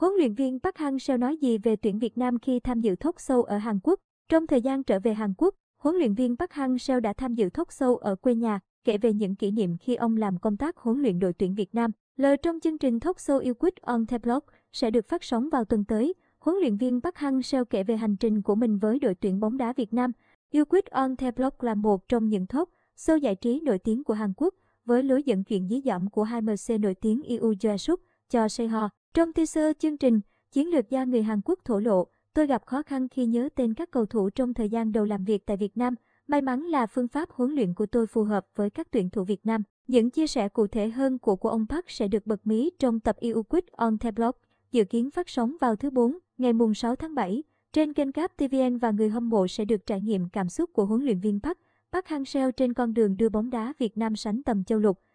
Huấn luyện viên Park Hang-seo nói gì về tuyển Việt Nam khi tham dự thốt show ở Hàn Quốc? Trong thời gian trở về Hàn Quốc, huấn luyện viên Park Hang-seo đã tham dự thốt show ở quê nhà, kể về những kỷ niệm khi ông làm công tác huấn luyện đội tuyển Việt Nam. Lời trong chương trình thốt show yêu quýt on the block sẽ được phát sóng vào tuần tới. Huấn luyện viên Park Hang-seo kể về hành trình của mình với đội tuyển bóng đá Việt Nam. Yêu quýt on the block là một trong những thốt show giải trí nổi tiếng của Hàn Quốc với lối dẫn chuyện dí dỏm của hai MC nổi tiếng Yoo Ja-suk cho Seho. Trong teaser chương trình, chiến lược gia người Hàn Quốc thổ lộ, tôi gặp khó khăn khi nhớ tên các cầu thủ trong thời gian đầu làm việc tại Việt Nam. May mắn là phương pháp huấn luyện của tôi phù hợp với các tuyển thủ Việt Nam. Những chia sẻ cụ thể hơn của của ông Park sẽ được bật mí trong tập EU Quiz on the Block, dự kiến phát sóng vào thứ bốn ngày mùng 6 tháng 7. Trên kênh cáp TVN và người hâm mộ sẽ được trải nghiệm cảm xúc của huấn luyện viên Park, Park Hang-seo trên con đường đưa bóng đá Việt Nam sánh tầm châu lục.